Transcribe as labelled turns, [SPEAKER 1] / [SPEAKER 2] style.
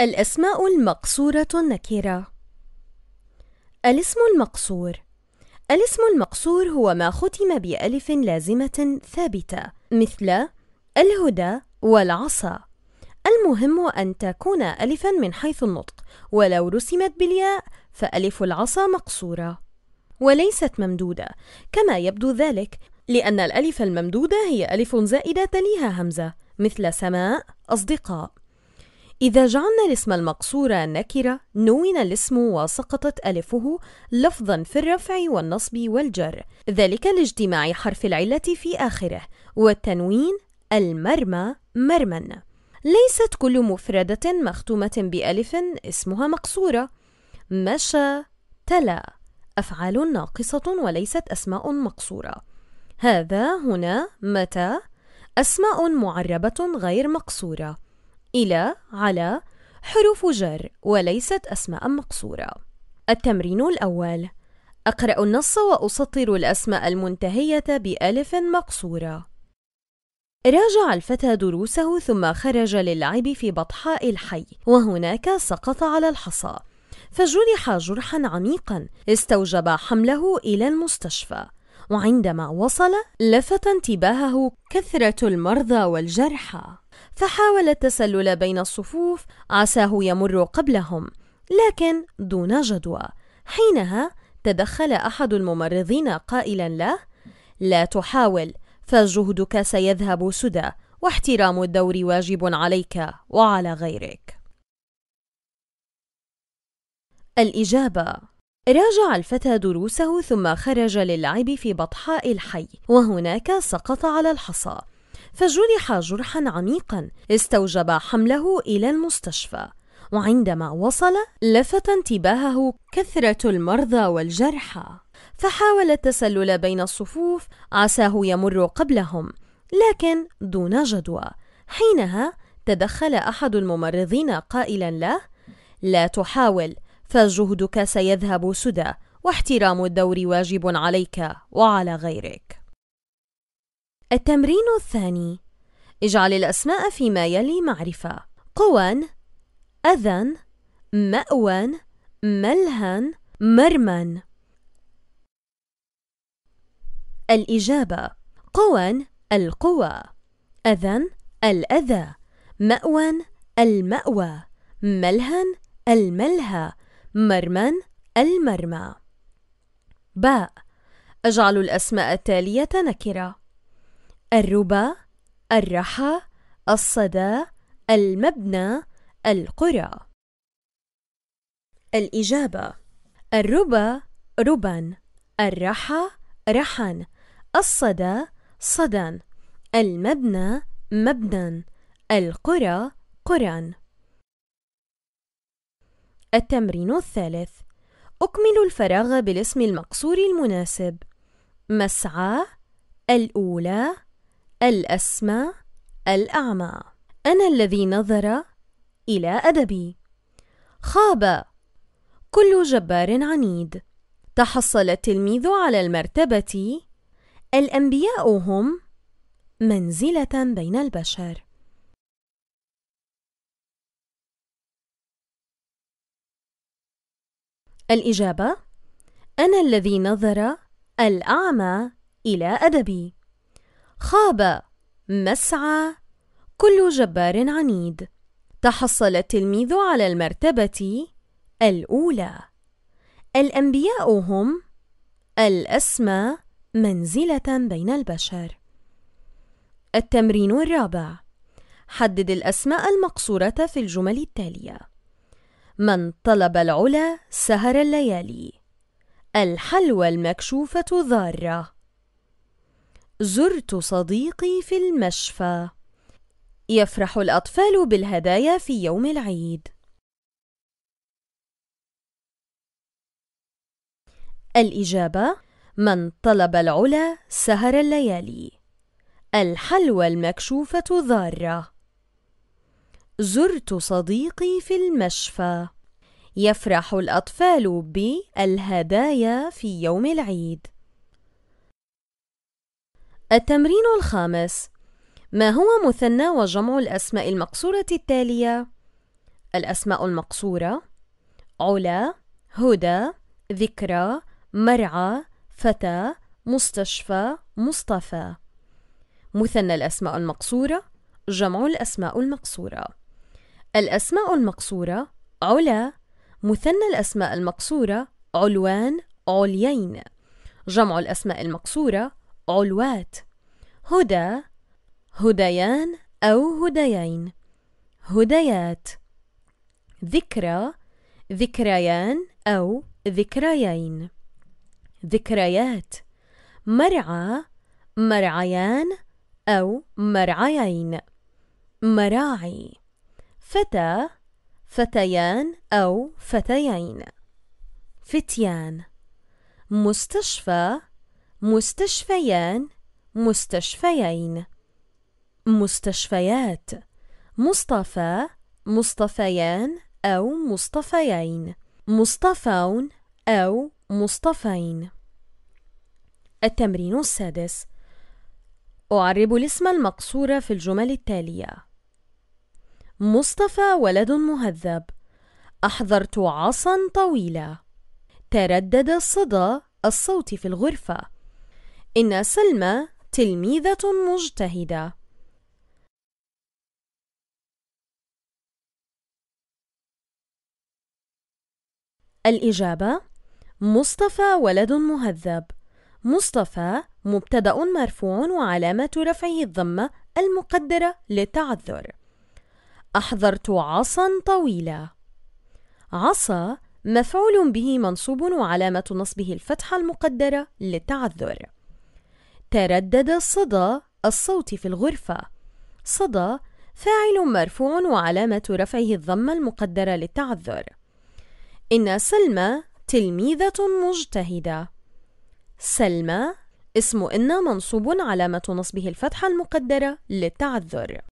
[SPEAKER 1] الأسماء المقصورة النكرة الاسم المقصور الاسم المقصور هو ما ختم بألف لازمة ثابتة مثل الهدى والعصا المهم أن تكون ألفا من حيث النطق ولو رسمت بالياء فألف العصا مقصورة وليست ممدودة كما يبدو ذلك لأن الألف الممدودة هي ألف زائدة تليها همزة مثل سماء أصدقاء إذا جعلنا الاسم المقصورة نكرة نون الاسم وسقطت ألفه لفظا في الرفع والنصب والجر ذلك لاجتماع حرف العلة في آخره والتنوين المرمى مرما ليست كل مفردة مختومة بألف اسمها مقصورة مشى تلا أفعال ناقصة وليست أسماء مقصورة هذا هنا متى أسماء معربة غير مقصورة إلى على حروف جر وليست أسماء مقصورة التمرين الأول أقرأ النص وأسطر الأسماء المنتهية بألف مقصورة راجع الفتى دروسه ثم خرج للعب في بطحاء الحي وهناك سقط على الحصى فجرح جرحا عميقا استوجب حمله إلى المستشفى وعندما وصل لفت انتباهه كثرة المرضى والجرحى فحاول التسلل بين الصفوف عساه يمر قبلهم لكن دون جدوى حينها تدخل أحد الممرضين قائلا له لا تحاول فجهدك سيذهب سدى واحترام الدور واجب عليك وعلى غيرك الإجابة راجع الفتى دروسه ثم خرج للعب في بطحاء الحي وهناك سقط على الحصى فجرح جرحا عميقا استوجب حمله إلى المستشفى وعندما وصل لفت انتباهه كثرة المرضى والجرحى فحاول التسلل بين الصفوف عساه يمر قبلهم لكن دون جدوى حينها تدخل أحد الممرضين قائلا له لا تحاول فجهدك سيذهب سدى واحترام الدور واجب عليك وعلى غيرك التمرين الثاني اجعل الأسماء فيما يلي معرفة قوى أذن مأوى ملهى مرمى الإجابة قوى القوى أذن الأذى مأوى المأوى ملهى الملهى مرمى المرمى باء أجعل الأسماء التالية نكرة الربا الرحى الصدى المبنى القرى الإجابة الربا ربا الرحى رحا الصدى صدى المبنى مبنى القرى قرى التمرين الثالث أكمل الفراغ بالاسم المقصور المناسب مسعى الأولى الأسمى الأعمى أنا الذي نظر إلى أدبي خاب كل جبار عنيد تحصل التلميذ على المرتبة الأنبياء هم منزلة بين البشر الإجابة أنا الذي نظر الأعمى إلى أدبي خاب مسعى كل جبار عنيد تحصل التلميذ على المرتبة الأولى الأنبياء هم الأسمى منزلة بين البشر التمرين الرابع حدد الأسماء المقصورة في الجمل التالية من طلب العلا سهر الليالي الحلوى المكشوفة ضارة زرت صديقي في المشفى يفرح الأطفال بالهدايا في يوم العيد الإجابة من طلب العلا سهر الليالي الحلوى المكشوفة ضارة زرت صديقي في المشفى يفرح الأطفال بالهدايا في يوم العيد التمرين الخامس ما هو مثنى وجمع الأسماء المقصورة التالية؟ الأسماء المقصورة علا هدى ذكرى مرعى فتى مستشفى مصطفى مثنى الأسماء المقصورة جمع الأسماء المقصورة الأسماء المقصورة علا مثنى الأسماء المقصورة علوان عليين جمع الأسماء المقصورة علوات هدى هديان أو هديين هديات ذكرى ذكريان أو ذكريين ذكريات مرعى مرعيان أو مرعيين مراعي فتى فتيان أو فتيين فتيان مستشفى مستشفيان مستشفيين مستشفيات مصطفى مصطفيان أو مصطفيين مصطفون أو مصطفين التمرين السادس أعرب الاسم المقصور في الجمل التالية مصطفى ولد مهذب أحضرت عصا طويلة تردد صدى الصوت في الغرفة إن سلمى تلميذة مجتهدة. الإجابة مصطفى ولد مهذب مصطفى مبتدأ مرفوع وعلامة رفعه الضمة المقدرة للتعذر أحضرت عصا طويلة عصا مفعول به منصوب وعلامة نصبه الفتحة المقدرة للتعذر تردد صدى الصوت في الغرفة صدى فاعل مرفوع وعلامة رفعه الضمة المقدرة للتعذر إن سلمى تلميذة مجتهدة سلمى اسم إن منصوب علامة نصبه الفتحة المقدرة للتعذر